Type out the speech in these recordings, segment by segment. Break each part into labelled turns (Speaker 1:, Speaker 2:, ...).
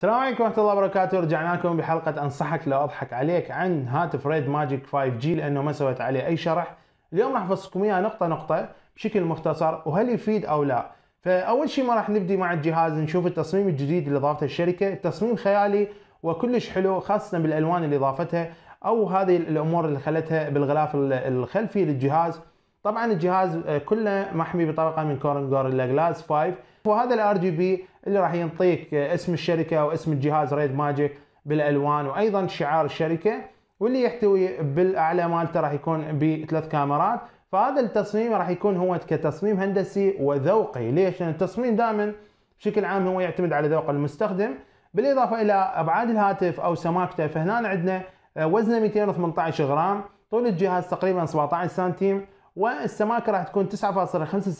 Speaker 1: السلام عليكم ورحمة الله وبركاته، رجعنا لكم بحلقة انصحك لو اضحك عليك عن هاتف ريد ماجيك 5 جي لانه ما سويت عليه اي شرح، اليوم راح افصلكم اياها نقطة نقطة بشكل مختصر وهل يفيد او لا، فاول شيء ما راح نبدي مع الجهاز نشوف التصميم الجديد اللي ضافته الشركة، التصميم خيالي وكلش حلو خاصة بالالوان اللي ضافتها او هذه الامور اللي خلتها بالغلاف الخلفي للجهاز طبعا الجهاز آه، كله محمي بطبقه من كورن جوريلا جلاس 5 وهذا الار جي بي اللي راح ينطيك آه، اسم الشركه واسم الجهاز ريد ماجيك بالالوان وايضا شعار الشركه واللي يحتوي بالاعلى مالته راح يكون بثلاث كاميرات فهذا التصميم راح يكون هو كتصميم هندسي وذوقي ليش؟ لان التصميم دائما بشكل عام هو يعتمد على ذوق المستخدم بالاضافه الى ابعاد الهاتف او سماكته فهنا عندنا آه، وزنه 218 غرام طول الجهاز تقريبا 17 سنتيم والسماكه راح تكون 9.75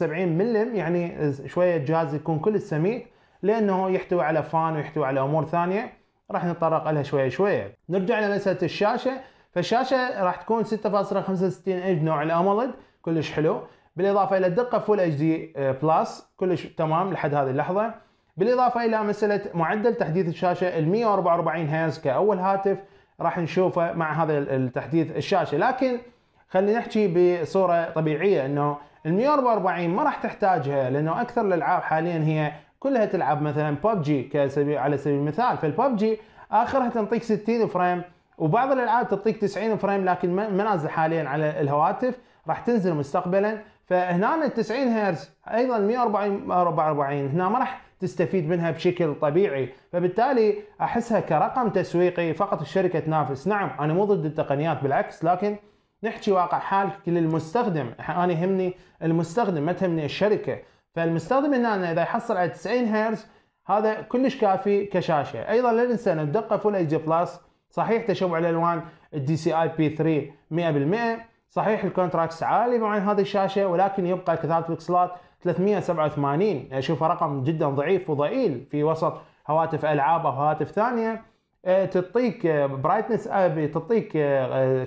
Speaker 1: ملم يعني شويه الجهاز يكون كل سميك لانه يحتوي على فان ويحتوي على امور ثانيه راح نتطرق لها شويه شويه نرجع لمساله الشاشه فالشاشه راح تكون 6.65 انج نوع الامولد كلش حلو بالاضافه الى الدقه فول اتش دي بلس كلش تمام لحد هذه اللحظه بالاضافه الى مساله معدل تحديث الشاشه ال 144 هرتز كاول هاتف راح نشوفه مع هذا التحديث الشاشه لكن خلينا نحكي بصوره طبيعيه انه ال 144 ما راح تحتاجها لانه اكثر الالعاب حاليا هي كلها تلعب مثلا ببجي على سبيل المثال فالببجي اخرها تنطيك 60 فريم وبعض الالعاب تعطيك 90 فريم لكن ما نازل حاليا على الهواتف راح تنزل مستقبلا فهنا ال 90 هرتز ايضا 144 هنا ما راح تستفيد منها بشكل طبيعي فبالتالي احسها كرقم تسويقي فقط الشركه تنافس نعم انا مو ضد التقنيات بالعكس لكن نحكي واقع حال للمستخدم انا يهمني المستخدم ما تهمني الشركه فالمستخدم هنا اذا يحصل على 90 هرتز هذا كلش كافي كشاشه ايضا لا ننسى ان الدقه فول اي جي بلس صحيح تشبع الالوان الدي سي اي بي 3 100% صحيح الكونتراكس عالي مع هذه الشاشه ولكن يبقى كثافه بكسلات 387 اشوفه رقم جدا ضعيف وضئيل في وسط هواتف العاب او هواتف ثانيه تعطيك برايتنس تعطيك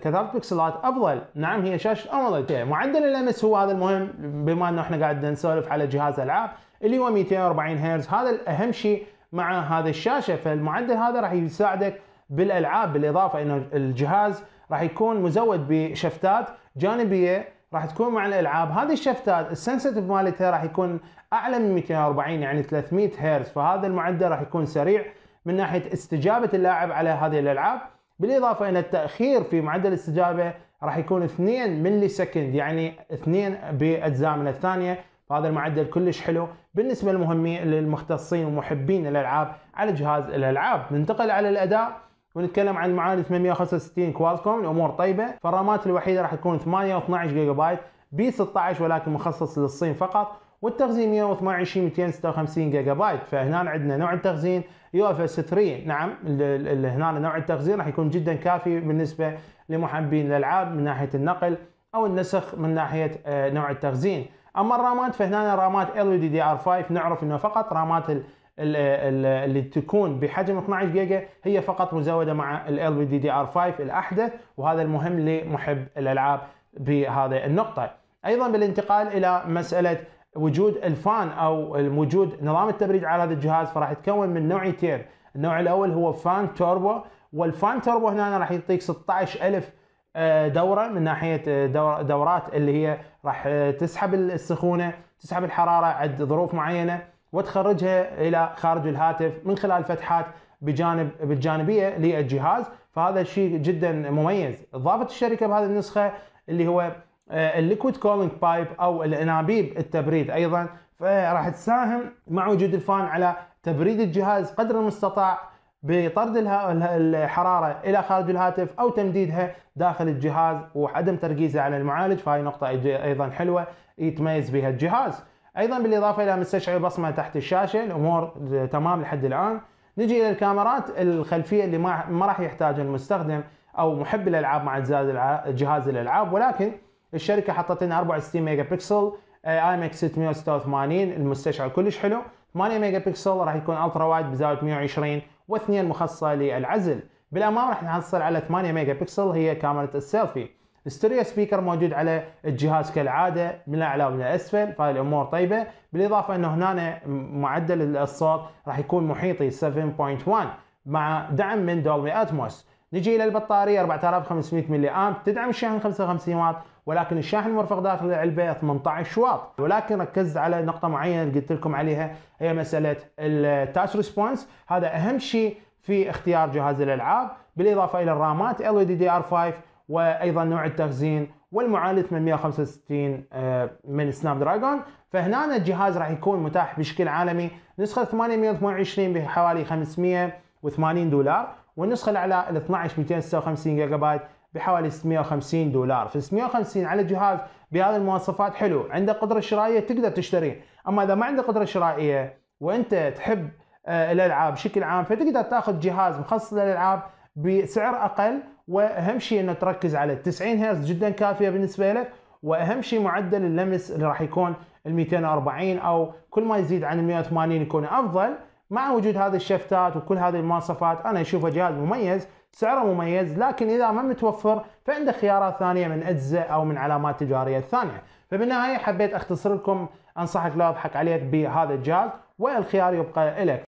Speaker 1: كثافه بكسلات افضل نعم هي شاشه اموليد يعني معدل الامس هو هذا المهم بما انه احنا قاعد نسولف على جهاز العاب اللي هو 240 هرتز هذا الاهم شيء مع هذه الشاشه فالمعدل هذا راح يساعدك بالالعاب بالاضافه انه الجهاز راح يكون مزود بشفتات جانبيه راح تكون مع الالعاب هذه الشفتات السنسيتيف مالتها راح يكون اعلى من 240 يعني 300 هرتز فهذا المعدل راح يكون سريع من ناحيه استجابه اللاعب على هذه الالعاب بالاضافه الى التاخير في معدل الاستجابه راح يكون 2 ملي سكند يعني 2 باجزاء من الثانيه فهذا المعدل كلش حلو بالنسبه للمهمين للمختصين ومحبين الالعاب على جهاز الالعاب ننتقل على الاداء ونتكلم عن معالج 865 كوالكوم الامور طيبه فالرامات الوحيده راح تكون 8 و12 جيجا بايت بي 16 ولكن مخصص للصين فقط والتخزين 128 256 جيجا بايت فهنا عندنا نوع التخزين يو اف اس 3 نعم هنا نوع التخزين راح يكون جدا كافي بالنسبه لمحبين الالعاب من ناحيه النقل او النسخ من ناحيه آه، نوع التخزين اما الرامات فهنا رامات ال دي دي ار 5 نعرف انه فقط رامات اللي تكون بحجم 12 جيجا هي فقط مزوده مع ال دي دي ار 5 الاحدث وهذا المهم لمحب الالعاب بهذه النقطه ايضا بالانتقال الى مساله وجود الفان او وجود نظام التبريد على هذا الجهاز فراح يتكون من نوعيتين النوع الاول هو فان توربو والفان توربو هنا راح يعطيك 16000 آه، دوره من ناحيه آه، دورات اللي هي راح آه، تسحب السخونه تسحب الحراره عند ظروف معينه وتخرجها الى خارج الهاتف من خلال فتحات بجانب بالجانبيه للجهاز فهذا شيء جدا مميز اضافت الشركه بهذه النسخه اللي هو الليكويد كولينج بايب او الانابيب التبريد ايضا فراح تساهم مع وجود الفان على تبريد الجهاز قدر المستطاع بطرد الحراره الى خارج الهاتف او تمديدها داخل الجهاز وعدم تركيزه على المعالج فهي نقطه ايضا حلوه يتميز بها الجهاز ايضا بالاضافه الى مستشعر بصمه تحت الشاشه الامور تمام لحد الان نجي الى الكاميرات الخلفيه اللي ما راح يحتاجها المستخدم او محب الالعاب مع جهاز الالعاب ولكن الشركه حطت لنا 64 ميجا بكسل آه، اي ام اكس 686 المستشعر كلش حلو 8 ميجا بكسل راح يكون الترا وايد بزاويه 120 واثنين مخصصه للعزل بالامام راح نحصل على 8 ميجا بكسل هي كاميرا السيلفي ستيريو سبيكر موجود على الجهاز كالعاده من الاعلى ومن الاسفل فهي الامور طيبه بالاضافه انه هنا معدل الصوت راح يكون محيطي 7.1 مع دعم من دولبي اتموس نجي الى البطاريه 4500 ملي امب تدعم الشاحن 55 واط ولكن الشاحن المرفق داخل العلبه 18 واط ولكن ركزت على نقطه معينه قلت لكم عليها هي مساله التاش ريسبونس هذا اهم شيء في اختيار جهاز الالعاب بالاضافه الى الرامات ال دي دي ار 5 وايضا نوع التخزين والمعالج 865 آه، من سناب دراجون فهنا الجهاز راح يكون متاح بشكل عالمي نسخه 828 بحوالي 580 دولار والنسخه الاعلى ال 12 256 جيجا بايت بحوالي 650 دولار ف 650 على جهاز بهذه المواصفات حلو عنده قدره شرائيه تقدر تشتريه اما اذا ما عنده قدره شرائيه وانت تحب آه، الالعاب بشكل عام فتقدر تاخذ جهاز مخصص للالعاب بسعر اقل واهم شيء انه تركز على 90 هرتز جدا كافيه بالنسبه لك واهم شيء معدل اللمس اللي راح يكون ال 240 او كل ما يزيد عن 180 يكون افضل مع وجود هذه الشفتات وكل هذه المواصفات انا اشوفه جهاز مميز سعره مميز لكن اذا ما متوفر فعندك خيارات ثانيه من اجزاء او من علامات تجاريه ثانيه فبالنهايه حبيت اختصر لكم انصحك لا اضحك عليك بهذا الجهاز والخيار يبقى لك